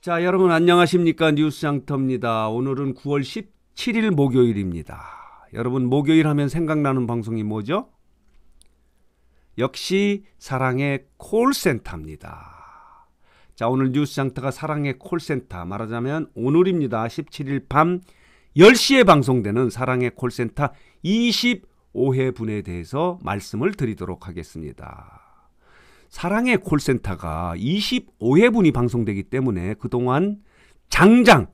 자, 여러분 안녕하십니까? 뉴스 장터입니다. 오늘은 9월 17일 목요일입니다. 여러분 목요일 하면 생각나는 방송이 뭐죠? 역시 사랑의 콜센터입니다. 자, 오늘 뉴스 장터가 사랑의 콜센터 말하자면 오늘입니다. 17일 밤 10시에 방송되는 사랑의 콜센터 25회분에 대해서 말씀을 드리도록 하겠습니다. 사랑의 콜센터가 25회분이 방송되기 때문에 그동안 장장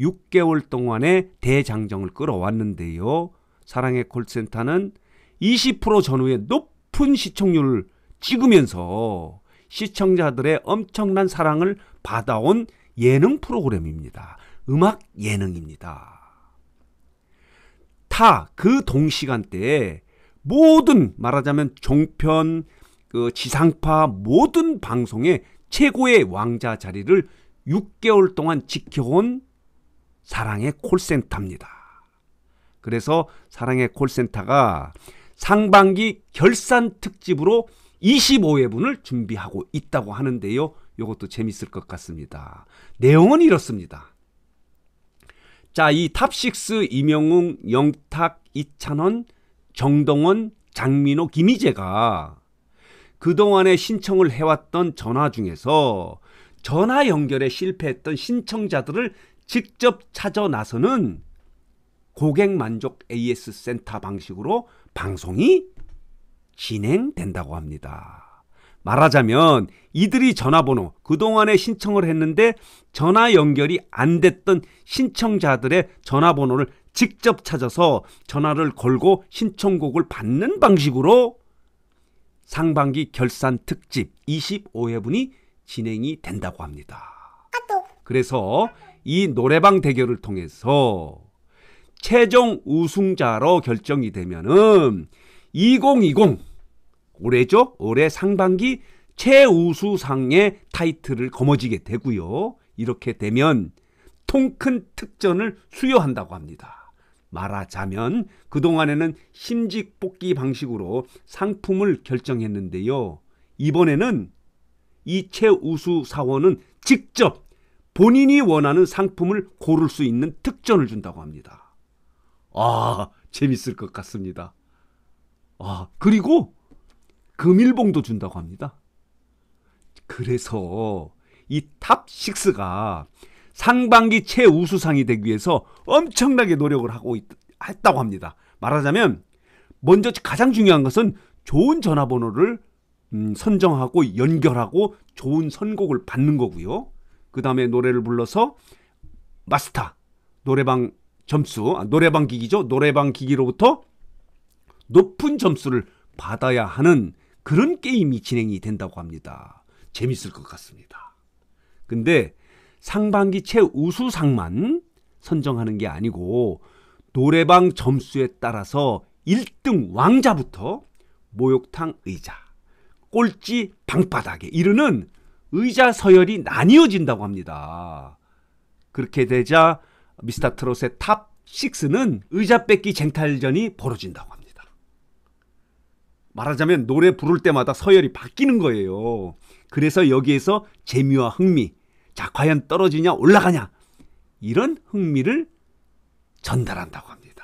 6개월 동안의 대장정을 끌어왔는데요. 사랑의 콜센터는 20% 전후에 높은 시청률을 찍으면서 시청자들의 엄청난 사랑을 받아온 예능 프로그램입니다. 음악 예능입니다. 타 그 동시간대에 모든 말하자면 종편, 그 지상파 모든 방송의 최고의 왕자 자리를 6개월 동안 지켜온 사랑의 콜센터입니다. 그래서 사랑의 콜센터가 상반기 결산 특집으로 25회분을 준비하고 있다고 하는데요. 이것도 재밌을 것 같습니다. 내용은 이렇습니다. 자, 이 탑식스 이명웅, 영탁, 이찬원, 정동원, 장민호, 김희재가 그동안에 신청을 해왔던 전화 중에서 전화 연결에 실패했던 신청자들을 직접 찾아 나서는 고객 만족 AS 센터 방식으로 방송이 진행된다고 합니다. 말하자면 이들이 전화번호 그동안에 신청을 했는데 전화 연결이 안 됐던 신청자들의 전화번호를 직접 찾아서 전화를 걸고 신청곡을 받는 방식으로 상반기 결산 특집 25회분이 진행이 된다고 합니다. 그래서 이 노래방 대결을 통해서 최종 우승자로 결정이 되면은 2020 올해죠? 올해 상반기 최우수상의 타이틀을 거머쥐게 되고요. 이렇게 되면 통 큰 특전을 수여한다고 합니다. 말하자면 그동안에는 심직 뽑기 방식으로 상품을 결정했는데요. 이번에는 이 최우수 사원은 직접 본인이 원하는 상품을 고를 수 있는 특전을 준다고 합니다. 아, 재밌을 것 같습니다. 아, 그리고 금일봉도 준다고 합니다. 그래서 이 탑6가 상반기 최우수상이 되기 위해서 엄청나게 노력을 하고 있, 했다고 합니다. 말하자면 먼저 가장 중요한 것은 좋은 전화번호를 음, 선정하고 연결하고 좋은 선곡을 받는 거고요. 그 다음에 노래를 불러서 마스터 노래방 점수 아, 노래방 기기죠. 노래방 기기로부터 높은 점수를 받아야 하는 그런 게임이 진행이 된다고 합니다. 재밌을 것 같습니다. 근데 상반기 최우수상만 선정하는 게 아니고 노래방 점수에 따라서 1등 왕자부터 모욕탕 의자, 꼴찌 방바닥에 이르는 의자 서열이 나뉘어진다고 합니다. 그렇게 되자 미스터 트롯의 탑 6는 의자 뺏기 쟁탈전이 벌어진다고 합니다. 말하자면 노래 부를 때마다 서열이 바뀌는 거예요. 그래서 여기에서 재미와 흥미, 자, 과연 떨어지냐, 올라가냐. 이런 흥미를 전달한다고 합니다.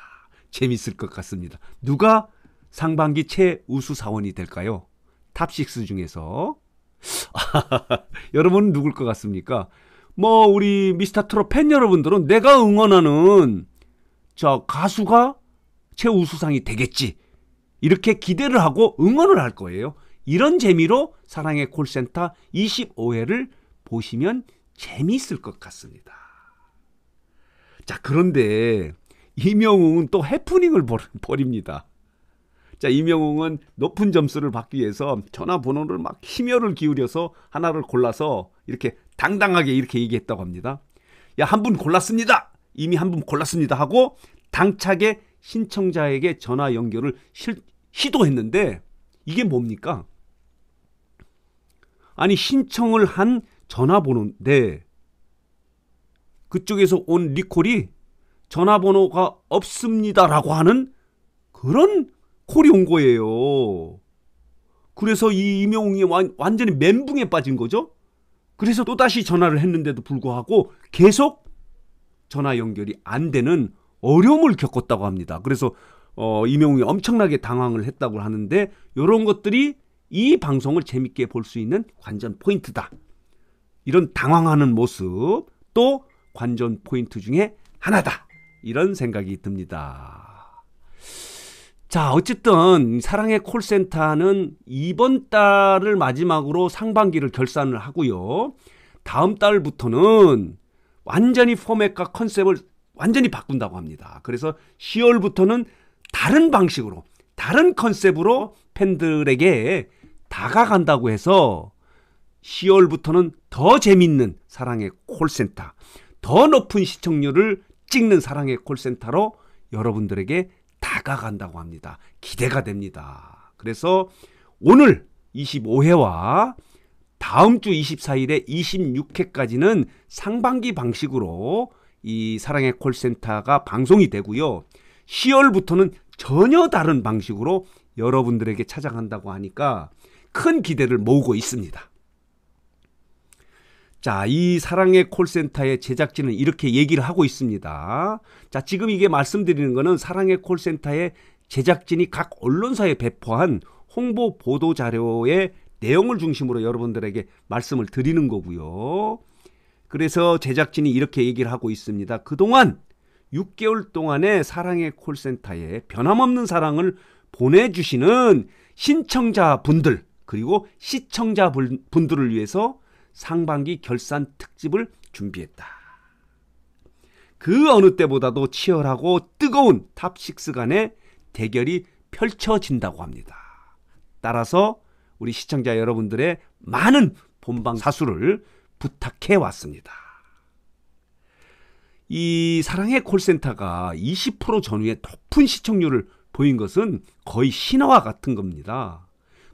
재밌을 것 같습니다. 누가 상반기 최우수 사원이 될까요? 탑6 중에서. 여러분은 누굴 것 같습니까? 뭐, 우리 미스터 트롯 팬 여러분들은 내가 응원하는 저 가수가 최우수상이 되겠지. 이렇게 기대를 하고 응원을 할 거예요. 이런 재미로 사랑의 콜센터 25회를 보시면 재미있을 것 같습니다. 자, 그런데 이명웅은 또 해프닝을 벌입니다. 자, 이명웅은 높은 점수를 받기 위해서 전화번호를 막희혈을 기울여서 하나를 골라서 이렇게 당당하게 이렇게 얘기했다고 합니다. 야, 한 분 골랐습니다! 이미 한 분 골랐습니다! 하고 당차게 신청자에게 전화 연결을 실, 시도했는데 이게 뭡니까? 아니, 신청을 한 전화번호인데 그쪽에서 온 리콜이 전화번호가 없습니다라고 하는 그런 콜이 온 거예요. 그래서 이이명웅이 완전히 멘붕에 빠진 거죠. 그래서 또다시 전화를 했는데도 불구하고 계속 전화 연결이 안 되는 어려움을 겪었다고 합니다. 그래서 어, 임영웅이 엄청나게 당황을 했다고 하는데 이런 것들이 이 방송을 재밌게 볼 수 있는 관전 포인트다. 이런 당황하는 모습 또 관전 포인트 중에 하나다. 이런 생각이 듭니다. 자, 어쨌든 사랑의 콜센터는 이번 달을 마지막으로 상반기를 결산을 하고요. 다음 달부터는 완전히 포맷과 컨셉을 완전히 바꾼다고 합니다. 그래서 10월부터는 다른 방식으로, 다른 컨셉으로 팬들에게 다가간다고 해서 10월부터는 더 재밌는 사랑의 콜센터, 더 높은 시청률을 찍는 사랑의 콜센터로 여러분들에게 다가간다고 합니다. 기대가 됩니다. 그래서 오늘 25회와 다음 주 24일에 26회까지는 상반기 방식으로 이 사랑의 콜센터가 방송이 되고요. 10월부터는 전혀 다른 방식으로 여러분들에게 찾아간다고 하니까 큰 기대를 모으고 있습니다. 자, 이 사랑의 콜센터의 제작진은 이렇게 얘기를 하고 있습니다. 자, 지금 이게 말씀드리는 거는 사랑의 콜센터의 제작진이 각 언론사에 배포한 홍보 보도 자료의 내용을 중심으로 여러분들에게 말씀을 드리는 거고요. 그래서 제작진이 이렇게 얘기를 하고 있습니다. 그동안 6개월 동안의 사랑의 콜센터에 변함없는 사랑을 보내주시는 신청자분들 그리고 시청자분들을 위해서 상반기 결산 특집을 준비했다. 그 어느 때보다도 치열하고 뜨거운 탑6 간의 대결이 펼쳐진다고 합니다. 따라서 우리 시청자 여러분들의 많은 본방 사수를 부탁해 왔습니다. 이 사랑의 콜센터가 20% 전후의 높은 시청률을 보인 것은 거의 신화와 같은 겁니다.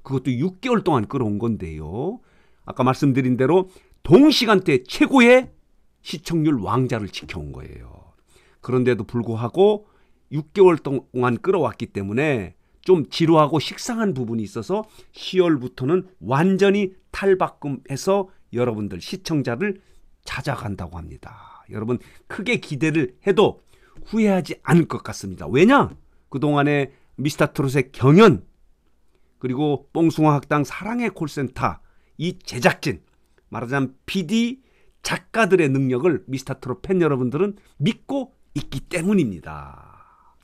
그것도 6개월 동안 끌어온 건데요. 아까 말씀드린 대로 동시간대 최고의 시청률 왕자를 지켜온 거예요. 그런데도 불구하고 6개월 동안 끌어왔기 때문에 좀 지루하고 식상한 부분이 있어서 10월부터는 완전히 탈바꿈해서 여러분들 시청자를 찾아간다고 합니다. 여러분 크게 기대를 해도 후회하지 않을 것 같습니다. 왜냐? 그동안에 미스터 트롯의 경연 그리고 뽕숭아 학당 사랑의 콜센터 이 제작진, 말하자면 PD, 작가들의 능력을 미스터트롯 팬 여러분들은 믿고 있기 때문입니다.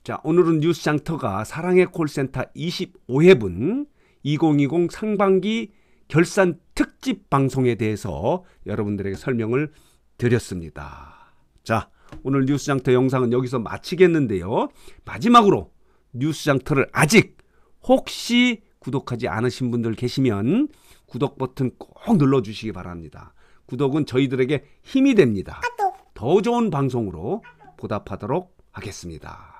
자, 오늘은 뉴스 장터가 사랑의 콜센터 25회분 2020 상반기 결산 특집 방송에 대해서 여러분들에게 설명을 드렸습니다. 자, 오늘 뉴스 장터 영상은 여기서 마치겠는데요. 마지막으로 뉴스 장터를 아직 혹시 구독하지 않으신 분들 계시면 구독 버튼 꼭 눌러주시기 바랍니다. 구독은 저희들에게 힘이 됩니다. 더 좋은 방송으로 보답하도록 하겠습니다.